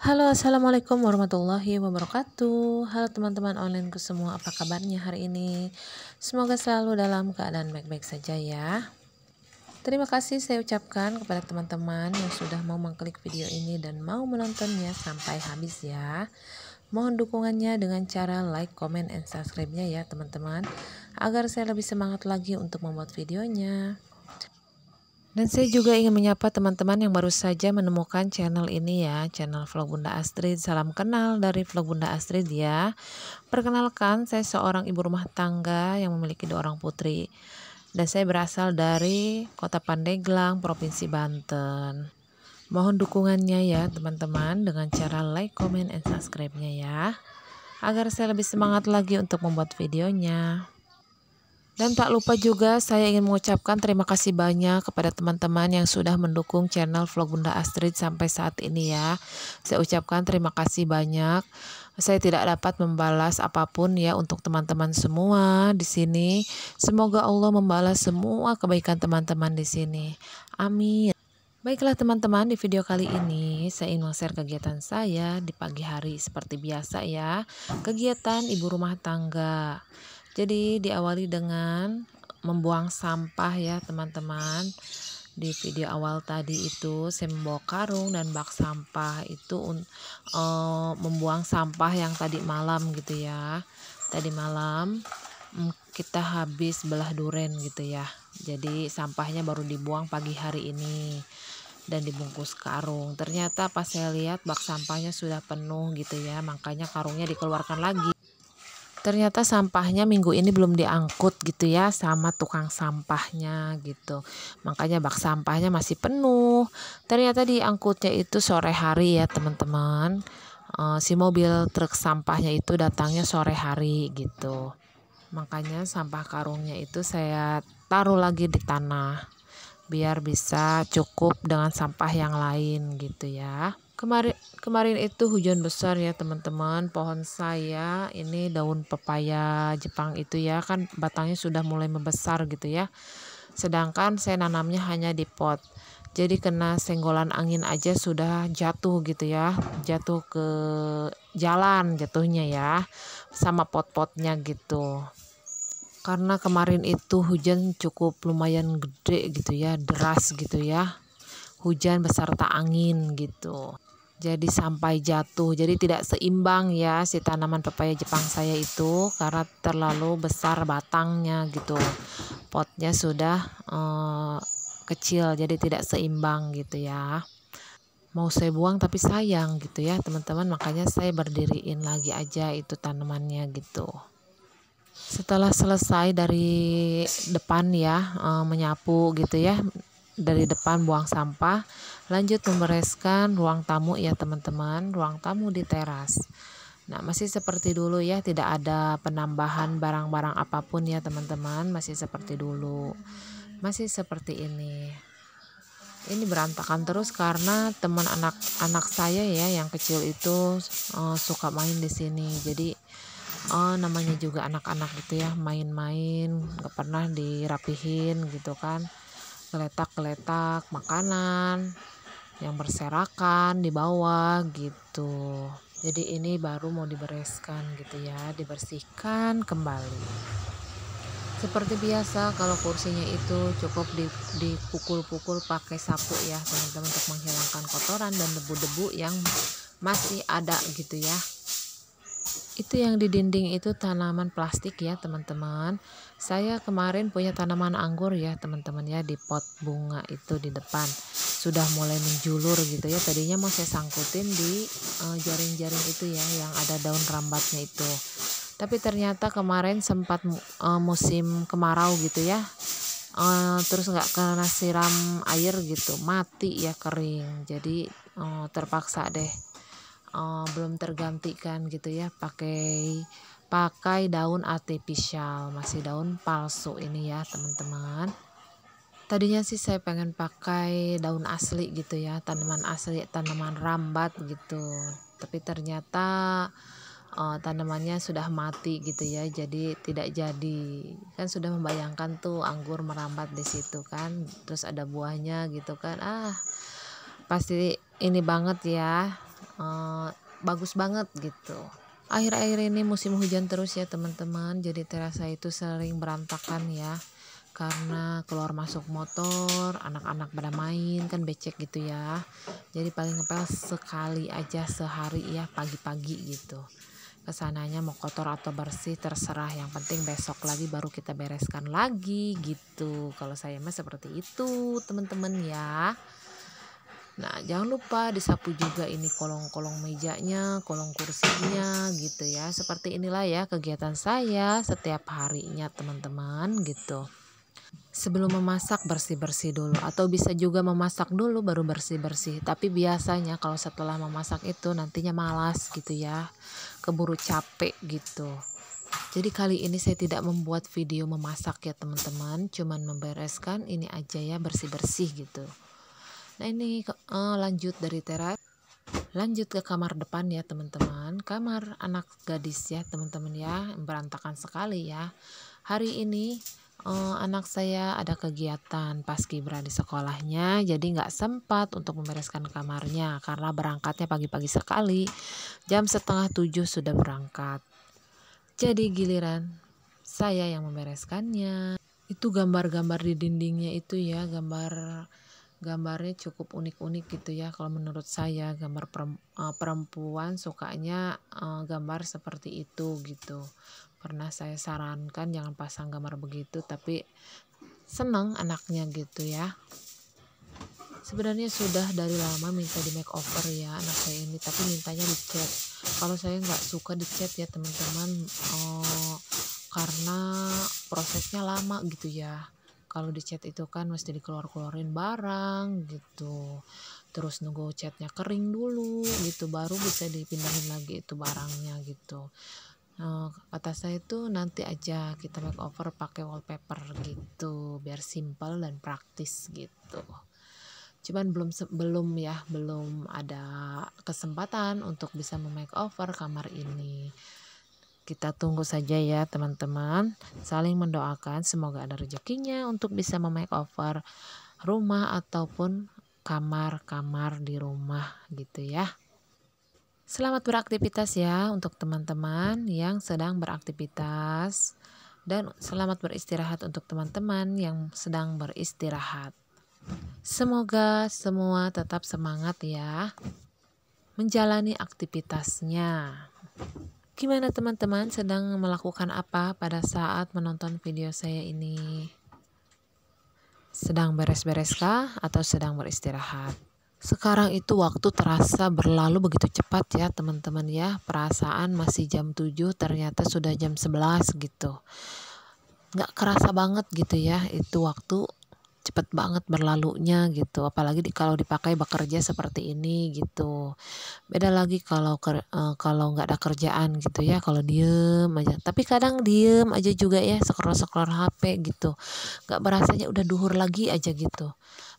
Halo assalamualaikum warahmatullahi wabarakatuh Halo teman-teman onlineku semua apa kabarnya hari ini Semoga selalu dalam keadaan baik-baik saja ya Terima kasih saya ucapkan kepada teman-teman yang sudah mau mengklik video ini dan mau menontonnya sampai habis ya Mohon dukungannya dengan cara like, comment, and subscribe-nya ya teman-teman Agar saya lebih semangat lagi untuk membuat videonya dan saya juga ingin menyapa teman-teman yang baru saja menemukan channel ini ya, channel Vlog Bunda Astrid. Salam kenal dari Vlog Bunda Astrid ya. Perkenalkan, saya seorang ibu rumah tangga yang memiliki dua orang putri. Dan saya berasal dari Kota Pandeglang, Provinsi Banten. Mohon dukungannya ya teman-teman dengan cara like, comment, and subscribe-nya ya. Agar saya lebih semangat lagi untuk membuat videonya. Dan tak lupa juga saya ingin mengucapkan terima kasih banyak kepada teman-teman yang sudah mendukung channel vlog Bunda Astrid sampai saat ini ya. Saya ucapkan terima kasih banyak. Saya tidak dapat membalas apapun ya untuk teman-teman semua di sini. Semoga Allah membalas semua kebaikan teman-teman di sini. Amin. Baiklah teman-teman, di video kali ini saya ingin share kegiatan saya di pagi hari seperti biasa ya. Kegiatan ibu rumah tangga. Jadi diawali dengan membuang sampah ya teman-teman. Di video awal tadi itu saya membawa karung dan bak sampah itu uh, membuang sampah yang tadi malam gitu ya. Tadi malam mm, kita habis belah duren gitu ya. Jadi sampahnya baru dibuang pagi hari ini dan dibungkus karung. Ternyata pas saya lihat bak sampahnya sudah penuh gitu ya, makanya karungnya dikeluarkan lagi ternyata sampahnya minggu ini belum diangkut gitu ya sama tukang sampahnya gitu makanya bak sampahnya masih penuh ternyata diangkutnya itu sore hari ya teman-teman uh, si mobil truk sampahnya itu datangnya sore hari gitu makanya sampah karungnya itu saya taruh lagi di tanah biar bisa cukup dengan sampah yang lain gitu ya Kemarin kemarin itu hujan besar ya teman-teman. Pohon saya ini daun pepaya Jepang itu ya kan batangnya sudah mulai membesar gitu ya. Sedangkan saya nanamnya hanya di pot. Jadi kena senggolan angin aja sudah jatuh gitu ya. Jatuh ke jalan jatuhnya ya sama pot-potnya gitu karena kemarin itu hujan cukup lumayan gede gitu ya deras gitu ya hujan beserta angin gitu jadi sampai jatuh jadi tidak seimbang ya si tanaman pepaya Jepang saya itu karena terlalu besar batangnya gitu potnya sudah uh, kecil jadi tidak seimbang gitu ya mau saya buang tapi sayang gitu ya teman-teman makanya saya berdiriin lagi aja itu tanamannya gitu setelah selesai dari depan ya e, menyapu gitu ya dari depan buang sampah Lanjut membereskan ruang tamu ya teman-teman, ruang tamu di teras. Nah, masih seperti dulu ya, tidak ada penambahan barang-barang apapun ya teman-teman, masih seperti dulu. Masih seperti ini. Ini berantakan terus karena teman anak-anak saya ya yang kecil itu uh, suka main di sini. Jadi uh, namanya juga anak-anak gitu ya, main-main, nggak pernah dirapihin gitu kan. Geletak-geletak makanan, yang berserakan di bawah gitu jadi ini baru mau dibereskan gitu ya dibersihkan kembali seperti biasa kalau kursinya itu cukup dipukul-pukul pakai sapu ya teman-teman untuk menghilangkan kotoran dan debu-debu yang masih ada gitu ya itu yang di dinding itu tanaman plastik ya teman-teman saya kemarin punya tanaman anggur ya teman-teman ya di pot bunga itu di depan sudah mulai menjulur gitu ya tadinya mau saya sangkutin di eh, jaring-jaring uh, itu ya yang ada daun rambatnya itu tapi ternyata kemarin sempat uh, musim kemarau gitu ya uh, terus nggak kena siram air gitu mati ya kering jadi uh, terpaksa deh uh, belum tergantikan gitu ya pakai pakai daun artificial masih daun palsu ini ya teman-teman tadinya sih saya pengen pakai daun asli gitu ya tanaman asli tanaman rambat gitu tapi ternyata uh, tanamannya sudah mati gitu ya jadi tidak jadi kan sudah membayangkan tuh anggur merambat di situ kan terus ada buahnya gitu kan ah pasti ini banget ya uh, bagus banget gitu akhir-akhir ini musim hujan terus ya teman-teman jadi terasa itu sering berantakan ya karena keluar masuk motor anak-anak pada main kan becek gitu ya jadi paling ngepel sekali aja sehari ya pagi-pagi gitu kesananya mau kotor atau bersih terserah yang penting besok lagi baru kita bereskan lagi gitu kalau saya mah seperti itu teman-teman ya nah jangan lupa disapu juga ini kolong-kolong mejanya kolong kursinya gitu ya seperti inilah ya kegiatan saya setiap harinya teman-teman gitu sebelum memasak bersih-bersih dulu atau bisa juga memasak dulu baru bersih-bersih tapi biasanya kalau setelah memasak itu nantinya malas gitu ya keburu capek gitu jadi kali ini saya tidak membuat video memasak ya teman-teman cuman membereskan ini aja ya bersih-bersih gitu nah ini eh, lanjut dari teras lanjut ke kamar depan ya teman-teman kamar anak gadis ya teman-teman ya berantakan sekali ya hari ini uh, anak saya ada kegiatan pas Kibra di sekolahnya jadi nggak sempat untuk membereskan kamarnya karena berangkatnya pagi-pagi sekali jam setengah tujuh sudah berangkat jadi giliran saya yang membereskannya itu gambar-gambar di dindingnya itu ya gambar gambarnya cukup unik-unik gitu ya kalau menurut saya gambar eh, perempuan sukanya eh, gambar seperti itu gitu pernah saya sarankan jangan pasang gambar begitu tapi senang anaknya gitu ya sebenarnya sudah dari lama minta di makeover ya anak saya ini tapi mintanya di chat kalau saya nggak suka di chat ya teman-teman oh, karena prosesnya lama gitu ya kalau di chat itu kan mesti dikeluar-keluarin barang gitu terus nunggu chatnya kering dulu gitu baru bisa dipindahin lagi itu barangnya gitu kata eh, saya itu nanti aja kita makeover pakai wallpaper gitu biar simple dan praktis gitu cuman belum belum ya belum ada kesempatan untuk bisa over kamar ini kita tunggu saja ya teman-teman saling mendoakan semoga ada rezekinya untuk bisa over rumah ataupun kamar-kamar di rumah gitu ya Selamat beraktivitas ya untuk teman-teman yang sedang beraktivitas dan selamat beristirahat untuk teman-teman yang sedang beristirahat. Semoga semua tetap semangat ya menjalani aktivitasnya. Gimana teman-teman sedang melakukan apa pada saat menonton video saya ini? Sedang beres-bereskah atau sedang beristirahat? Sekarang itu waktu terasa berlalu begitu cepat ya teman-teman ya. Perasaan masih jam 7 ternyata sudah jam 11 gitu. Nggak kerasa banget gitu ya itu waktu cepat banget berlalunya gitu apalagi di, kalau dipakai bekerja seperti ini gitu beda lagi kalau ker, uh, kalau nggak ada kerjaan gitu ya kalau diem aja tapi kadang diem aja juga ya Sekolah-sekolah hp gitu nggak berasanya udah duhur lagi aja gitu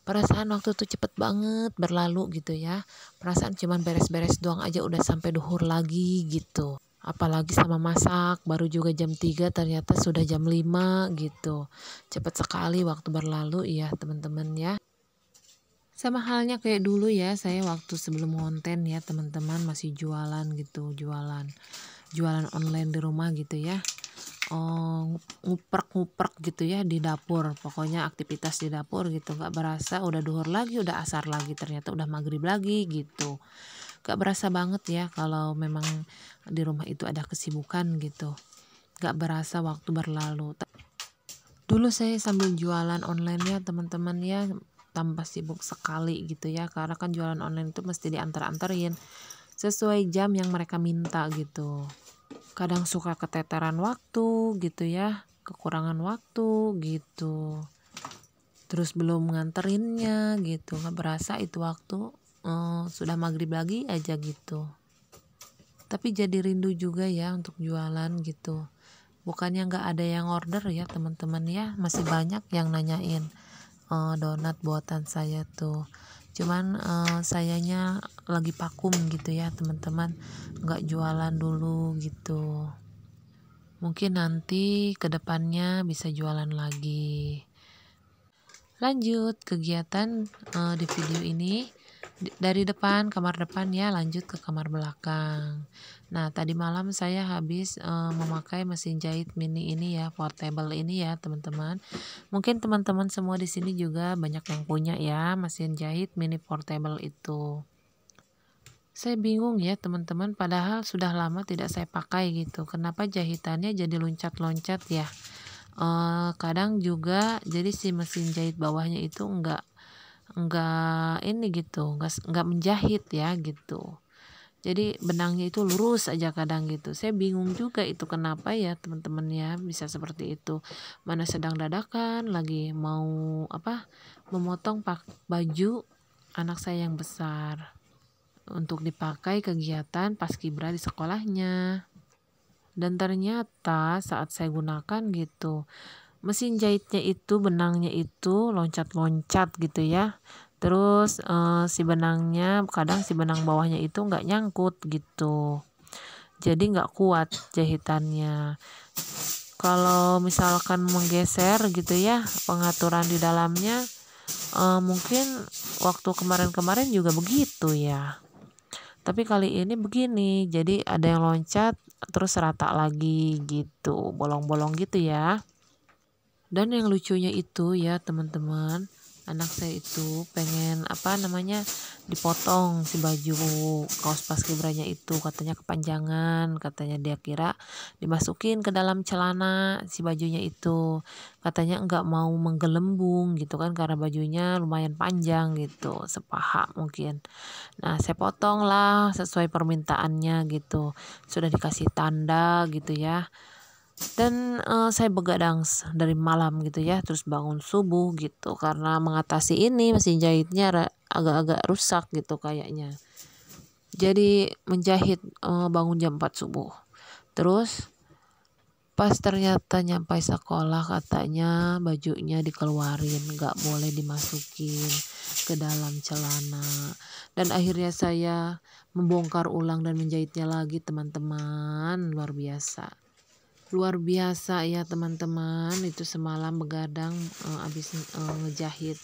perasaan waktu tuh cepet banget berlalu gitu ya perasaan cuman beres-beres doang aja udah sampai duhur lagi gitu apalagi sama masak baru juga jam 3 ternyata sudah jam 5 gitu cepet sekali waktu berlalu ya teman-teman ya sama halnya kayak dulu ya saya waktu sebelum konten ya teman-teman masih jualan gitu jualan jualan online di rumah gitu ya oh, nguprek-nguprek gitu ya di dapur pokoknya aktivitas di dapur gitu gak berasa udah duhur lagi udah asar lagi ternyata udah maghrib lagi gitu gak berasa banget ya kalau memang di rumah itu ada kesibukan gitu gak berasa waktu berlalu dulu saya sambil jualan online ya teman-teman ya tambah sibuk sekali gitu ya karena kan jualan online itu mesti diantar-antarin sesuai jam yang mereka minta gitu. Kadang suka keteteran waktu gitu ya, kekurangan waktu gitu. Terus belum nganterinnya gitu, nggak berasa itu waktu uh, sudah maghrib lagi aja gitu. Tapi jadi rindu juga ya untuk jualan gitu. Bukannya nggak ada yang order ya teman-teman ya, masih banyak yang nanyain uh, donat buatan saya tuh cuman uh, sayanya lagi vakum gitu ya teman-teman nggak jualan dulu gitu mungkin nanti kedepannya bisa jualan lagi lanjut kegiatan uh, di video ini dari depan kamar depan ya lanjut ke kamar belakang nah tadi malam saya habis e, memakai mesin jahit mini ini ya portable ini ya teman-teman mungkin teman-teman semua di sini juga banyak yang punya ya mesin jahit mini portable itu saya bingung ya teman-teman padahal sudah lama tidak saya pakai gitu kenapa jahitannya jadi loncat-loncat ya e, kadang juga jadi si mesin jahit bawahnya itu enggak nggak ini gitu nggak nggak menjahit ya gitu jadi benangnya itu lurus aja kadang gitu saya bingung juga itu kenapa ya teman-teman ya bisa seperti itu mana sedang dadakan lagi mau apa memotong pak baju anak saya yang besar untuk dipakai kegiatan pas Kibra di sekolahnya dan ternyata saat saya gunakan gitu mesin jahitnya itu benangnya itu loncat-loncat gitu ya terus eh, si benangnya kadang si benang bawahnya itu nggak nyangkut gitu jadi nggak kuat jahitannya kalau misalkan menggeser gitu ya pengaturan di dalamnya eh, mungkin waktu kemarin-kemarin juga begitu ya tapi kali ini begini jadi ada yang loncat terus rata lagi gitu bolong-bolong gitu ya dan yang lucunya itu ya teman-teman anak saya itu pengen apa namanya dipotong si baju kaos paskibranya itu katanya kepanjangan katanya dia kira dimasukin ke dalam celana si bajunya itu katanya nggak mau menggelembung gitu kan karena bajunya lumayan panjang gitu sepaha mungkin nah saya potong lah sesuai permintaannya gitu sudah dikasih tanda gitu ya dan uh, saya begadang dari malam gitu ya terus bangun subuh gitu karena mengatasi ini mesin jahitnya agak-agak rusak gitu kayaknya jadi menjahit uh, bangun jam 4 subuh terus pas ternyata nyampe sekolah katanya bajunya dikeluarin nggak boleh dimasukin ke dalam celana dan akhirnya saya membongkar ulang dan menjahitnya lagi teman-teman luar biasa luar biasa ya teman-teman itu semalam begadang uh, habis uh, ngejahit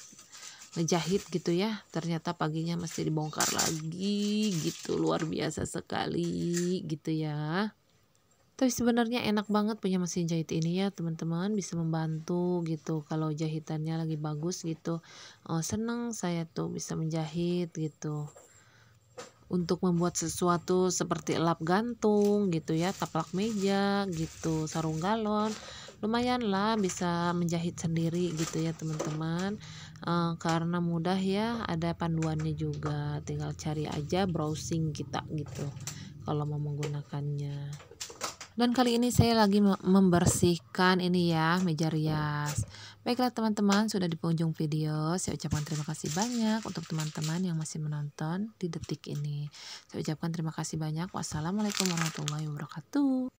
ngejahit gitu ya ternyata paginya masih dibongkar lagi gitu luar biasa sekali gitu ya tapi sebenarnya enak banget punya mesin jahit ini ya teman-teman bisa membantu gitu kalau jahitannya lagi bagus gitu oh, seneng saya tuh bisa menjahit gitu untuk membuat sesuatu seperti lap gantung gitu ya, taplak meja gitu, sarung galon. Lumayan lah bisa menjahit sendiri gitu ya teman-teman e, Karena mudah ya ada panduannya juga Tinggal cari aja browsing kita gitu Kalau mau menggunakannya dan kali ini saya lagi membersihkan ini ya meja rias. Baiklah teman-teman, sudah di penghujung video. Saya ucapkan terima kasih banyak untuk teman-teman yang masih menonton di detik ini. Saya ucapkan terima kasih banyak. Wassalamualaikum warahmatullahi wabarakatuh.